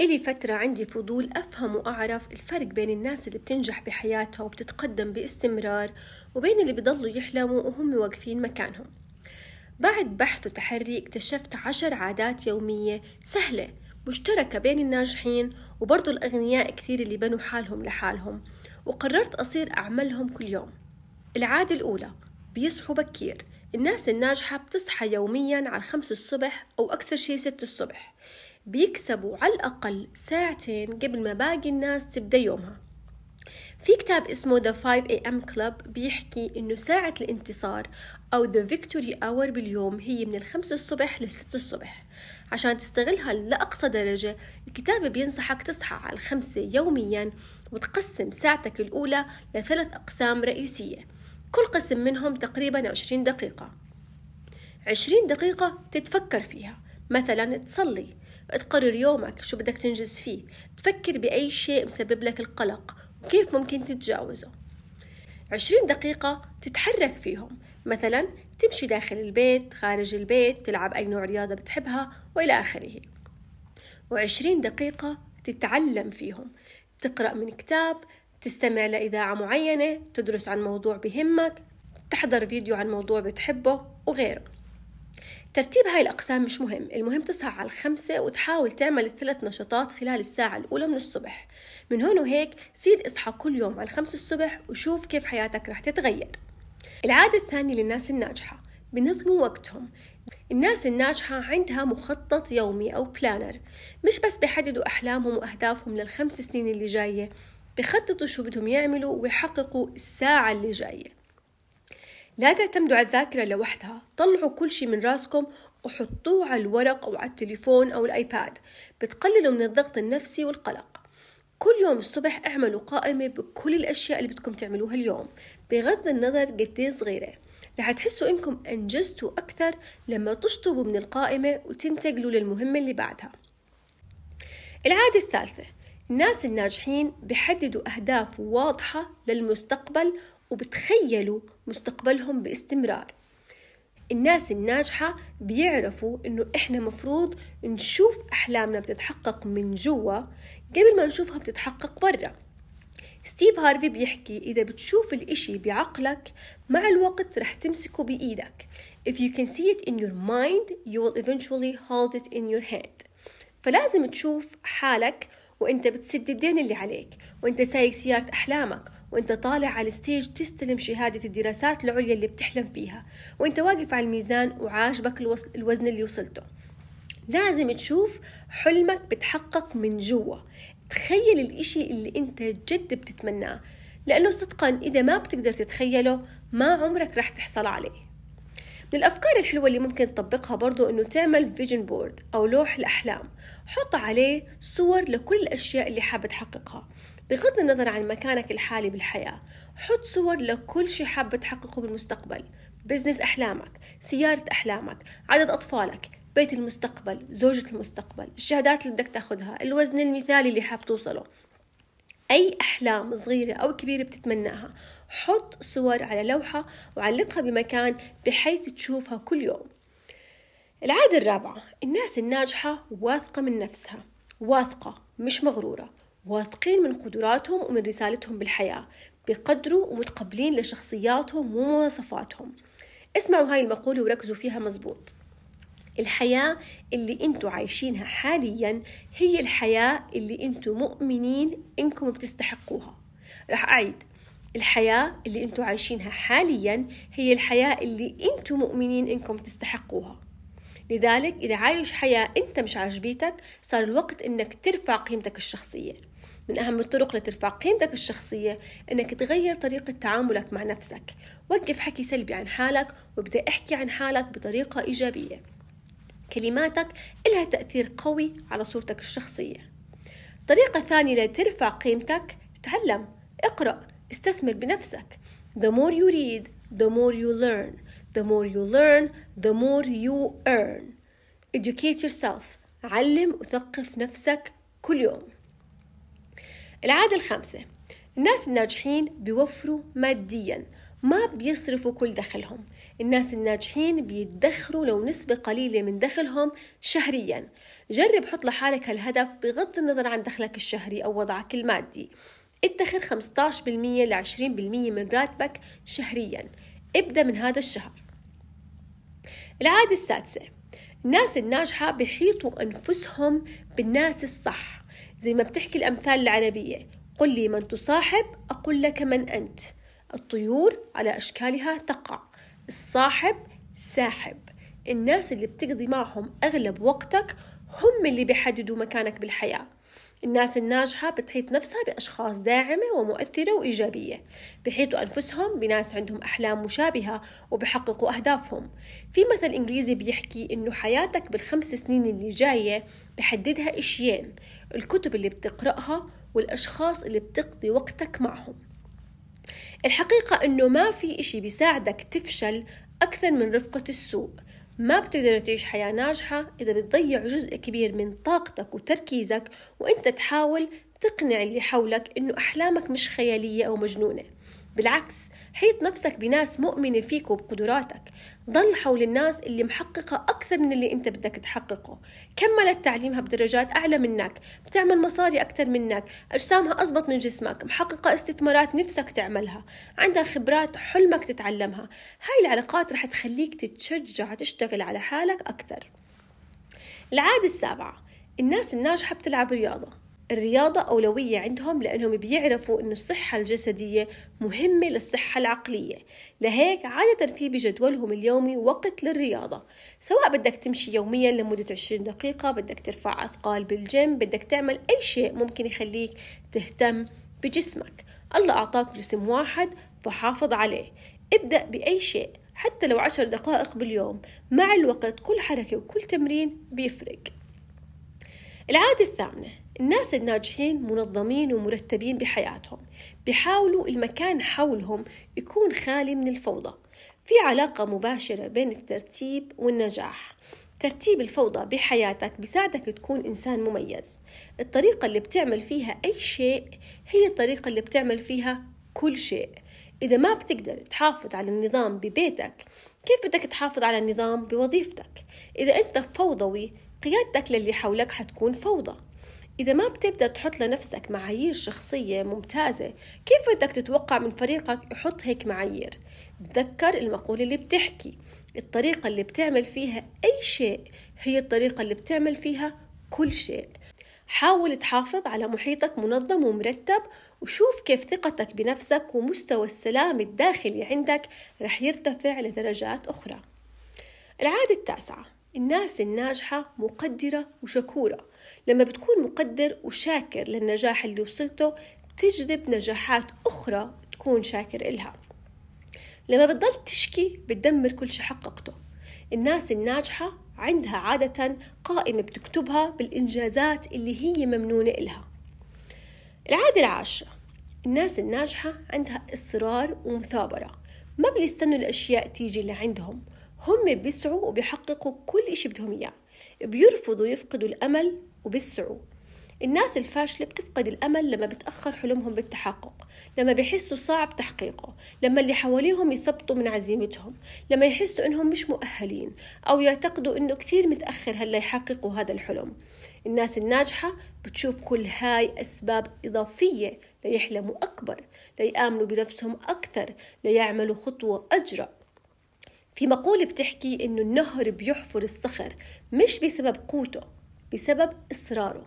إلي فترة عندي فضول أفهم وأعرف الفرق بين الناس اللي بتنجح بحياتها وبتتقدم باستمرار وبين اللي بضلوا يحلموا وهم واقفين مكانهم بعد بحث وتحري اكتشفت عشر عادات يومية سهلة مشتركة بين الناجحين وبرضو الأغنياء كثير اللي بنوا حالهم لحالهم وقررت أصير أعملهم كل يوم العادة الأولى بيصحوا بكير الناس الناجحة بتصحى يوميا على الخمس الصبح أو أكثر شيء ست الصبح بيكسبوا على الأقل ساعتين قبل ما باقي الناس تبدأ يومها في كتاب اسمه The 5 AM Club بيحكي إنه ساعة الانتصار أو The Victory Hour باليوم هي من الخمسة الصبح للستة الصبح عشان تستغلها لأقصى درجة الكتاب بينصحك تصحى على الخمسة يوميا وتقسم ساعتك الأولى لثلاث أقسام رئيسية كل قسم منهم تقريبا عشرين دقيقة عشرين دقيقة تتفكر فيها مثلا تصلي تقرر يومك شو بدك تنجز فيه تفكر بأي شيء مسبب لك القلق وكيف ممكن تتجاوزه عشرين دقيقة تتحرك فيهم مثلا تمشي داخل البيت خارج البيت تلعب أي نوع رياضة بتحبها وإلى آخره وعشرين دقيقة تتعلم فيهم تقرأ من كتاب تستمع لإذاعة معينة تدرس عن موضوع بهمك تحضر فيديو عن موضوع بتحبه وغيره ترتيب هاي الأقسام مش مهم المهم تصحى على الخمسة وتحاول تعمل الثلاث نشاطات خلال الساعة الأولى من الصبح من هون وهيك سير اصحى كل يوم على الخمسة الصبح وشوف كيف حياتك رح تتغير العادة الثانية للناس الناجحة بنظموا وقتهم الناس الناجحة عندها مخطط يومي أو بلانر مش بس بيحددوا أحلامهم وأهدافهم للخمس سنين اللي جاية بخططوا شو بدهم يعملوا ويحققوا الساعة اللي جاية لا تعتمدوا على الذاكرة لوحدها طلعوا كل شيء من راسكم وحطوه على الورق أو على التليفون أو الآيباد بتقللوا من الضغط النفسي والقلق كل يوم الصبح اعملوا قائمة بكل الأشياء اللي بدكم تعملوها اليوم بغض النظر قد إيه صغيرة رح تحسوا إنكم أنجزتوا أكثر لما تشطبوا من القائمة وتنتقلوا للمهمة اللي بعدها العادة الثالثة الناس الناجحين بحددوا أهداف واضحة للمستقبل وبتخيلوا مستقبلهم باستمرار الناس الناجحة بيعرفوا إنه إحنا مفروض نشوف أحلامنا بتتحقق من جوا قبل ما نشوفها بتتحقق برا ستيف هارفي بيحكي إذا بتشوف الإشي بعقلك مع الوقت رح تمسكه بإيدك If you can see it in your mind you will eventually hold it in your hand فلازم تشوف حالك وانت بتسد الدين اللي عليك وانت سايق سيارة أحلامك وانت طالع على الستيج تستلم شهادة الدراسات العليا اللي بتحلم فيها وانت واقف على الميزان وعاجبك الوزن اللي وصلته لازم تشوف حلمك بتحقق من جوا تخيل الإشي اللي انت جد بتتمناه لأنه صدقا إذا ما بتقدر تتخيله ما عمرك رح تحصل عليه من الأفكار الحلوة اللي ممكن تطبقها برضو أنه تعمل فيجن بورد أو لوح الأحلام حط عليه صور لكل الأشياء اللي حابة تحققها بغض النظر عن مكانك الحالي بالحياة حط صور لكل شي حابة تحققه بالمستقبل بزنس أحلامك سيارة أحلامك عدد أطفالك بيت المستقبل زوجة المستقبل الشهادات اللي بدك تاخدها الوزن المثالي اللي حاب توصله أي أحلام صغيرة أو كبيرة بتتمناها حط صور على لوحة وعلقها بمكان بحيث تشوفها كل يوم العادة الرابعة الناس الناجحة واثقة من نفسها واثقة مش مغرورة واثقين من قدراتهم ومن رسالتهم بالحياة بقدروا ومتقبلين لشخصياتهم ومواصفاتهم اسمعوا هاي المقولة وركزوا فيها مزبوط الحياة اللي انتوا عايشينها حاليا هي الحياة اللي انتوا مؤمنين انكم بتستحقوها رح اعيد الحياة اللي انتوا عايشينها حاليا هي الحياة اللي انتوا مؤمنين انكم تستحقوها لذلك إذا عايش حياة أنت مش عاجبيتك صار الوقت أنك ترفع قيمتك الشخصية من أهم الطرق لترفع قيمتك الشخصية أنك تغير طريقة تعاملك مع نفسك وقف حكي سلبي عن حالك وابدأ احكي عن حالك بطريقة إيجابية كلماتك إلها تأثير قوي على صورتك الشخصية طريقة ثانية لترفع قيمتك تعلم اقرأ استثمر بنفسك The more you read the more you learn The more you learn the more you earn Educate yourself علم وثقف نفسك كل يوم العادة الخامسة الناس الناجحين بيوفروا ماديا ما بيصرفوا كل دخلهم الناس الناجحين بيدخروا لو نسبة قليلة من دخلهم شهريا جرب حط لحالك هالهدف بغض النظر عن دخلك الشهري أو وضعك المادي ادخر 15% ل 20% من راتبك شهريا ابدأ من هذا الشهر العادة السادسة الناس الناجحة بيحيطوا أنفسهم بالناس الصح زي ما بتحكي الأمثال العربية قل لي من تصاحب أقول لك من أنت الطيور على أشكالها تقع الصاحب ساحب الناس اللي بتقضي معهم أغلب وقتك هم اللي بيحددوا مكانك بالحياة الناس الناجحة بتحيط نفسها بأشخاص داعمة ومؤثرة وإيجابية بيحيطوا أنفسهم بناس عندهم أحلام مشابهة وبحققوا أهدافهم في مثل إنجليزي بيحكي إنه حياتك بالخمس سنين اللي جاية بحددها إشيين الكتب اللي بتقرأها والأشخاص اللي بتقضي وقتك معهم الحقيقة أنه ما في إشي بيساعدك تفشل أكثر من رفقة السوء ما بتقدر تعيش حياة ناجحة إذا بتضيع جزء كبير من طاقتك وتركيزك وإنت تحاول تقنع اللي حولك إنه أحلامك مش خيالية أو مجنونة بالعكس حيط نفسك بناس مؤمنة فيك وبقدراتك ضل حول الناس اللي محققة أكثر من اللي أنت بدك تحققه كملت تعليمها بدرجات أعلى منك بتعمل مصاري أكثر منك أجسامها أزبط من جسمك محققة استثمارات نفسك تعملها عندها خبرات حلمك تتعلمها هاي العلاقات رح تخليك تتشجع تشتغل على حالك أكثر العادة السابعة الناس الناجحة بتلعب رياضة الرياضة أولوية عندهم لأنهم بيعرفوا أن الصحة الجسدية مهمة للصحة العقلية لهيك عادة في بجدولهم اليومي وقت للرياضة سواء بدك تمشي يوميا لمدة 20 دقيقة بدك ترفع أثقال بالجيم بدك تعمل أي شيء ممكن يخليك تهتم بجسمك الله أعطاك جسم واحد فحافظ عليه ابدأ بأي شيء حتى لو عشر دقائق باليوم مع الوقت كل حركة وكل تمرين بيفرق العادة الثامنة الناس الناجحين منظمين ومرتبين بحياتهم بيحاولوا المكان حولهم يكون خالي من الفوضى في علاقة مباشرة بين الترتيب والنجاح ترتيب الفوضى بحياتك بيساعدك تكون إنسان مميز الطريقة اللي بتعمل فيها أي شيء هي الطريقة اللي بتعمل فيها كل شيء إذا ما بتقدر تحافظ على النظام ببيتك كيف بدك تحافظ على النظام بوظيفتك إذا أنت فوضوي قيادتك للي حولك حتكون فوضى إذا ما بتبدأ تحط لنفسك معايير شخصية ممتازة كيف بدك تتوقع من فريقك يحط هيك معايير؟ تذكر المقولة اللي بتحكي الطريقة اللي بتعمل فيها أي شيء هي الطريقة اللي بتعمل فيها كل شيء حاول تحافظ على محيطك منظم ومرتب وشوف كيف ثقتك بنفسك ومستوى السلام الداخلي عندك رح يرتفع لدرجات أخرى العادة التاسعة الناس الناجحة مقدرة وشكورة لما بتكون مقدر وشاكر للنجاح اللي وصلته بتجذب نجاحات أخرى تكون شاكر إلها لما بتضل تشكي بتدمر كل شي حققته الناس الناجحة عندها عادة قائمة بتكتبها بالإنجازات اللي هي ممنونة إلها العادة العاشرة الناس الناجحة عندها إصرار ومثابرة ما بيستنوا الأشياء تيجي لعندهم هم بيسعوا وبيحققوا كل إشي بدهم إياه بيرفضوا يفقدوا الأمل وبيسعوا الناس الفاشلة بتفقد الأمل لما بتأخر حلمهم بالتحقق لما بيحسوا صعب تحقيقه لما اللي حواليهم يثبطوا من عزيمتهم لما يحسوا إنهم مش مؤهلين أو يعتقدوا إنه كثير متأخر هلا يحققوا هذا الحلم الناس الناجحة بتشوف كل هاي أسباب إضافية ليحلموا أكبر ليآمنوا بنفسهم أكثر ليعملوا خطوة أجرأ في مقولة بتحكي إنه النهر بيحفر الصخر مش بسبب قوته بسبب إصراره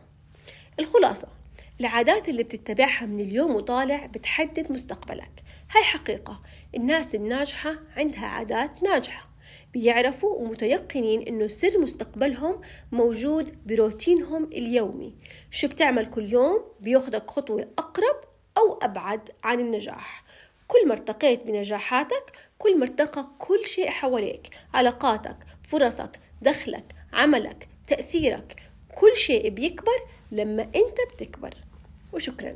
الخلاصة العادات اللي بتتبعها من اليوم وطالع بتحدد مستقبلك هاي حقيقة الناس الناجحة عندها عادات ناجحة بيعرفوا ومتيقنين انه سر مستقبلهم موجود بروتينهم اليومي شو بتعمل كل يوم بيأخذك خطوة أقرب أو أبعد عن النجاح كل ما ارتقيت بنجاحاتك كل ما ارتقى كل شيء حواليك علاقاتك فرصك دخلك عملك تأثيرك كل شيء بيكبر لما أنت بتكبر وشكراً